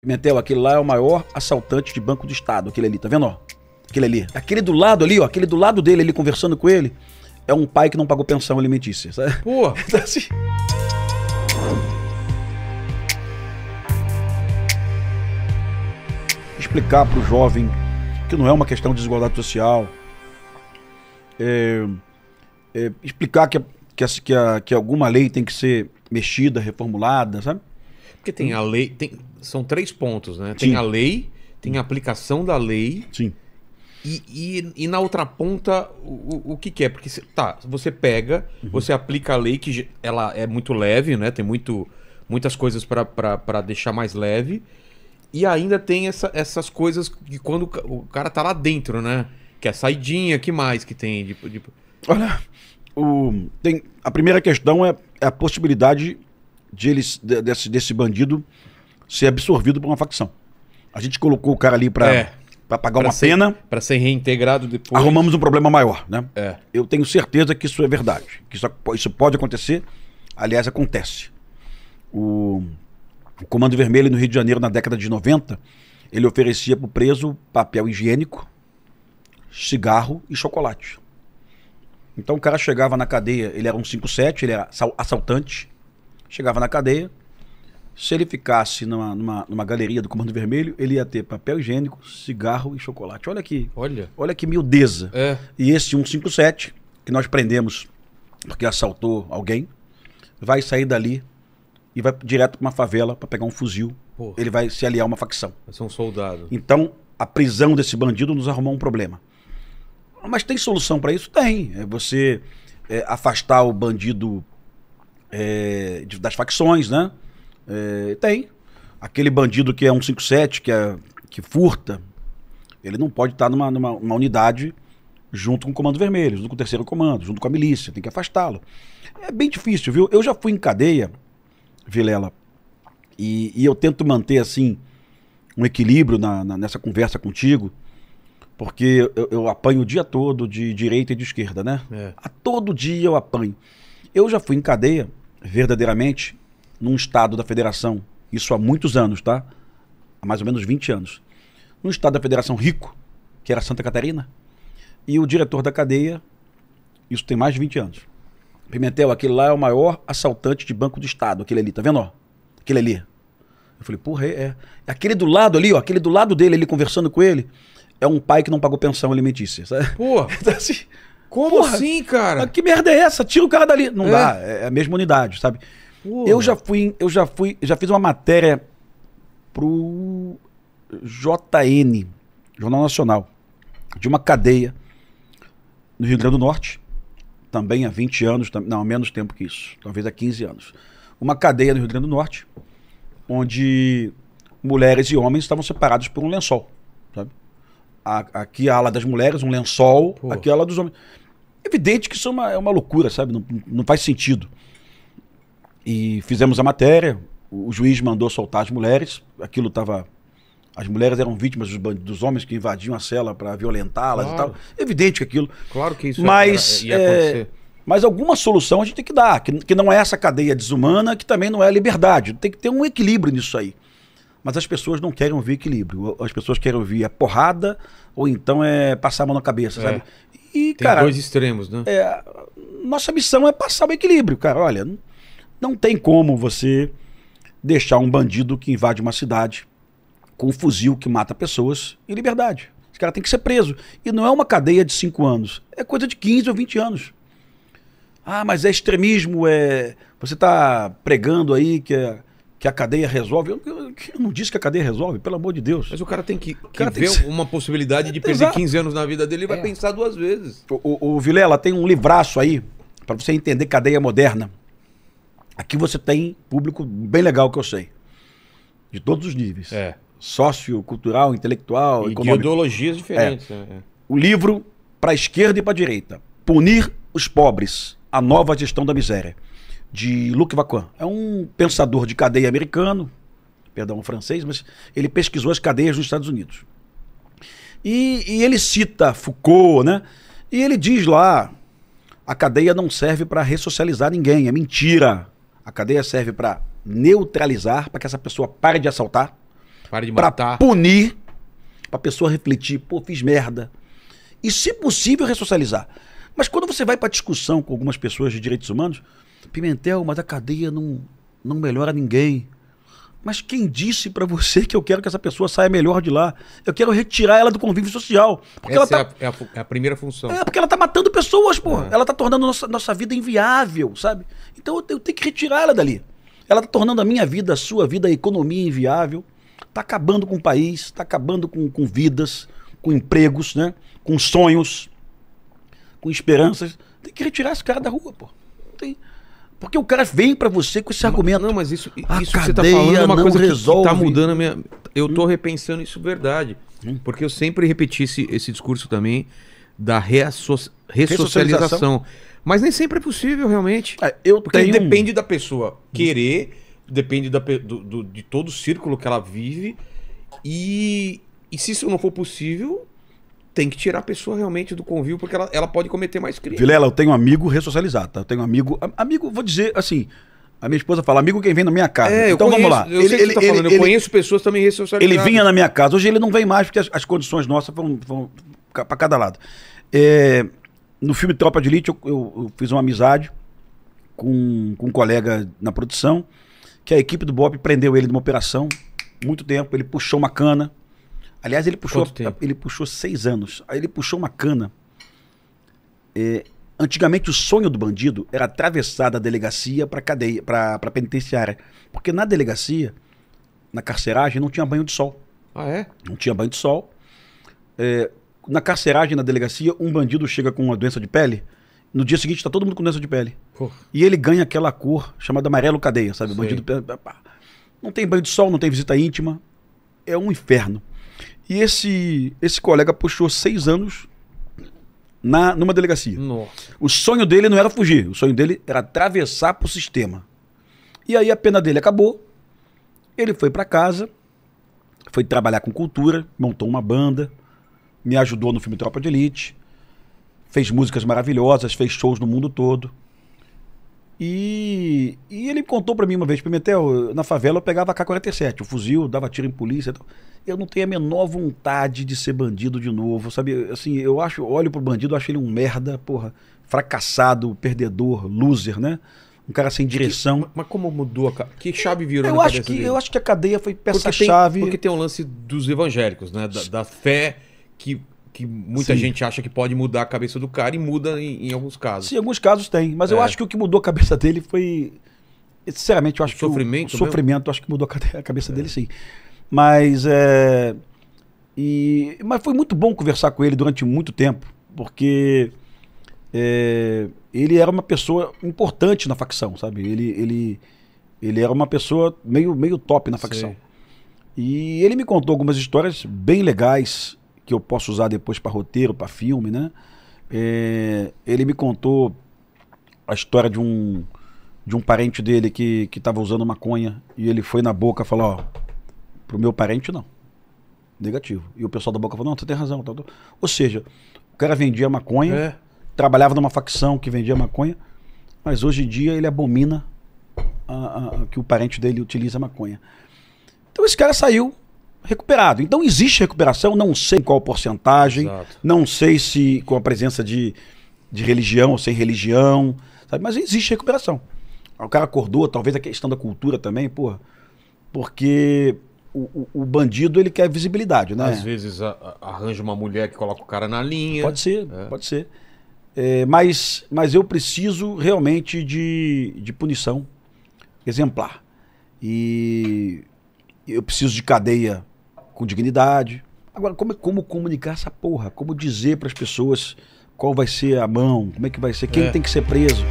Pimentel, aquele lá é o maior assaltante de banco do estado, aquele ali, tá vendo? Ó? Aquele ali. Aquele do lado ali, ó, aquele do lado dele ali conversando com ele, é um pai que não pagou pensão alimentícia, sabe? Pô! Então, assim. Explicar pro jovem que não é uma questão de desigualdade social. É, é, explicar que, que, que, que alguma lei tem que ser mexida, reformulada, sabe? Porque tem a lei. Tem, são três pontos, né? Tem Sim. a lei, tem a aplicação da lei. Sim. E, e, e, na outra ponta, o, o que, que é? Porque cê, tá, você pega, uhum. você aplica a lei, que ela é muito leve, né? Tem muito, muitas coisas para deixar mais leve. E ainda tem essa, essas coisas de quando o cara tá lá dentro, né? Que é a saidinha, que mais que tem? de de Olha, o, tem, a primeira questão é, é a possibilidade de ele, desse, desse bandido ser absorvido por uma facção. A gente colocou o cara ali para é, pagar pra uma ser, pena. Para ser reintegrado depois. Arrumamos um problema maior, né? É. Eu tenho certeza que isso é verdade. Que isso, isso pode acontecer. Aliás, acontece. O, o Comando Vermelho no Rio de Janeiro, na década de 90, ele oferecia para o preso papel higiênico, cigarro e chocolate. Então o cara chegava na cadeia, ele era um 57, ele era assaltante chegava na cadeia. Se ele ficasse numa, numa, numa galeria do Comando Vermelho, ele ia ter papel higiênico, cigarro e chocolate. Olha aqui. Olha. Olha que miudeza. É. E esse 157, que nós prendemos porque assaltou alguém, vai sair dali e vai direto para uma favela para pegar um fuzil. Porra. Ele vai se aliar a uma facção. Vai ser um soldado. Então, a prisão desse bandido nos arrumou um problema. Mas tem solução para isso? Tem. É você é, afastar o bandido é, de, das facções, né? É, tem. Aquele bandido que é 157, que, é, que furta, ele não pode estar numa, numa unidade junto com o Comando Vermelho, junto com o Terceiro Comando, junto com a milícia, tem que afastá-lo. É bem difícil, viu? Eu já fui em cadeia, Vilela, e, e eu tento manter, assim, um equilíbrio na, na, nessa conversa contigo, porque eu, eu, apanho o dia todo de direita e de esquerda, né? É. A todo dia eu apanho. Eu já fui em cadeia verdadeiramente num estado da federação, isso há muitos anos, tá? Há mais ou menos 20 anos. Num estado da federação rico, que era Santa Catarina, e o diretor da cadeia, isso tem mais de 20 anos. Pimentel, aquele lá é o maior assaltante de banco do estado, aquele ali, tá vendo? Ó? Aquele ali. Eu falei, porra, é, é. Aquele do lado ali, ó, aquele do lado dele, ele conversando com ele, é um pai que não pagou pensão alimentícia. Sabe? Porra! então, assim, como Porra, assim, cara? Que merda é essa? Tira o cara dali. Não é. dá, é, é a mesma unidade, sabe? Porra. Eu já fui, eu já fui, já fiz uma matéria pro JN, Jornal Nacional, de uma cadeia no Rio Grande do Norte, também há 20 anos, não, há menos tempo que isso, talvez há 15 anos. Uma cadeia no Rio Grande do Norte, onde mulheres e homens estavam separados por um lençol, sabe? a, aqui a ala das mulheres, um lençol, Pô. aqui a ala dos homens. Evidente que isso é uma, é uma loucura, sabe? Não, não faz sentido. E fizemos a matéria, o juiz mandou soltar as mulheres, aquilo estava as mulheres eram vítimas dos, dos, homens que invadiam a cela para violentá-las claro. e tal. Evidente que aquilo. Claro que isso mas, era, é, mas alguma solução a gente tem que dar, que, que não é essa cadeia desumana, que também não é a liberdade. Tem que ter um equilíbrio nisso aí mas as pessoas não querem ouvir equilíbrio. As pessoas querem ouvir a porrada ou então é passar a mão na cabeça, é. sabe? E, Tem cara, dois extremos, né? É, nossa missão é passar o equilíbrio, cara. Olha, não, não tem como você deixar um bandido que invade uma cidade com um fuzil que mata pessoas em liberdade. Esse cara tem que ser preso. E não é uma cadeia de cinco anos, é coisa de 15 ou 20 anos. Ah, mas é extremismo, é. Você está pregando aí que é que a cadeia resolve. Eu, eu, eu, não disse que a cadeia resolve, pelo amor de Deus. Mas o cara tem que, que cara ver tem que... uma possibilidade de perder Exato. 15 anos na vida dele e vai é. pensar duas vezes. O, o, o Vilela tem um livraço aí para você entender cadeia moderna. Aqui você tem público bem legal que eu sei. De todos os níveis. É. Sócio, cultural, intelectual, e econômico. ideologias diferentes. É. Né? É. O livro para a esquerda e para a direita. Punir os pobres. A nova gestão da miséria de Luc Vaquin. É um pensador de cadeia americano, perdão, francês, mas ele pesquisou as cadeias nos Estados Unidos. E, e ele cita Foucault, né? E ele diz lá: a cadeia não serve para ressocializar ninguém, é mentira. A cadeia serve para neutralizar, para que essa pessoa pare de assaltar, de matar, para punir, para a pessoa refletir: pô, fiz merda. E, se possível, ressocializar. Mas quando você vai para discussão com algumas pessoas de direitos humanos, Pimentel, mas a cadeia não, não melhora ninguém. Mas quem disse para você que eu quero que essa pessoa saia melhor de lá? Eu quero retirar ela do convívio social. Porque essa ela tá... é, a, é, é, a, primeira função. É, porque ela tá matando pessoas, pô. É. Ela tá tornando nossa, nossa vida inviável, sabe? Então eu, eu tenho que retirar ela dali. Ela tá tornando a minha vida, a sua vida, a economia inviável. Tá acabando com o país, tá acabando com, com vidas, com empregos, né? Com sonhos, com esperanças. Tem que retirar esse cara da rua, pô. Tem... Porque o cara vem para você com esse argumento. Não, mas isso, isso que você tá falando é uma coisa resolve. que, que tá mudando a minha. Eu tô repensando isso verdade. Porque eu sempre repeti esse, esse discurso também da reassoci ressocialização. ressocialização. Mas nem sempre é possível, realmente. É, eu porque tenho... depende da pessoa querer, depende da, do, do, de todo o círculo que ela vive. E, e se isso não for possível, tem que tirar a pessoa realmente do convívio, porque ela, ela pode cometer mais crimes Vilela, eu tenho um amigo ressocializado, tá? Eu tenho um amigo. Amigo, vou dizer assim. A minha esposa fala, amigo quem vem na minha casa. É, então conheço, vamos lá. Eu ele, sei ele, que você tá falando, ele, eu conheço pessoas também ressocializadas. Ele vinha na minha casa, hoje ele não vem mais, porque as, as condições nossas foram, para cada lado. É, no filme Tropa de Elite, eu, eu, eu fiz uma amizade com, com um colega na produção, que a equipe do Bob prendeu ele numa operação, muito tempo, ele puxou uma cana, Aliás, ele puxou, ele puxou seis anos. Aí ele puxou uma cana. É, antigamente, o sonho do bandido era atravessar da delegacia para cadeia, para penitenciária. Porque na delegacia, na carceragem, não tinha banho de sol. Ah, é? Não tinha banho de sol. É, na carceragem, na delegacia, um bandido chega com uma doença de pele. No dia seguinte, está todo mundo com doença de pele. Porra. E ele ganha aquela cor chamada amarelo cadeia, sabe? Sei. Bandido. Não tem banho de sol, não tem visita íntima. É um inferno. E esse, esse colega puxou seis anos na, numa delegacia. Nossa. O sonho dele não era fugir, o sonho dele era atravessar para o sistema. E aí a pena dele acabou, ele foi para casa, foi trabalhar com cultura, montou uma banda, me ajudou no filme Tropa de Elite, fez músicas maravilhosas, fez shows no mundo todo. E, e ele contou para mim uma vez, Pimentel, na favela eu pegava k 47 o fuzil, dava tiro em polícia. Então, eu não tenho a menor vontade de ser bandido de novo, sabe? Assim, eu acho, olho pro bandido, acho ele um merda, porra, fracassado, perdedor, loser, né? Um cara sem direção. Que, mas como mudou a Que chave virou eu na acho que dele? Eu acho que a cadeia foi peça-chave. Porque, porque, tem um lance dos evangélicos, né? Da, da fé que que muita Sim. gente acha que pode mudar a cabeça do cara e muda em, em alguns casos. Sim, em alguns casos tem. Mas é. eu acho que o que mudou a cabeça dele foi. Sinceramente, eu acho o que. Sofrimento? O, o sofrimento, acho que mudou a cabeça é. dele, sim. Mas é. E, mas foi muito bom conversar com ele durante muito tempo, porque é, ele era uma pessoa importante na facção, sabe? Ele, ele, ele era uma pessoa meio, meio top na facção. Sim. E ele me contou algumas histórias bem legais que eu posso usar depois para roteiro, para filme, né? É, ele me contou a história de um de um parente dele que que estava usando maconha e ele foi na boca falou ó, pro meu parente não, negativo. E o pessoal da boca falou não, você tem razão, tá, tá. ou seja, o cara vendia maconha, é. trabalhava numa facção que vendia maconha, mas hoje em dia ele abomina a, a, a, que o parente dele utiliza maconha. Então esse cara saiu recuperado. Então existe recuperação, não sei qual porcentagem, Exato. não sei se com a presença de, de religião ou sem religião, sabe? mas existe recuperação. O cara acordou, talvez a questão da cultura também, porra, porque o, o, o, bandido ele quer visibilidade, né? Às vezes a, a, arranja uma mulher que coloca o cara na linha. Pode ser, é. pode ser. É, mas, mas eu preciso realmente de, de punição exemplar. E eu preciso de cadeia com dignidade. Agora, como, como comunicar essa porra? Como dizer para as pessoas qual vai ser a mão? Como é que vai ser? Quem é. tem que ser preso?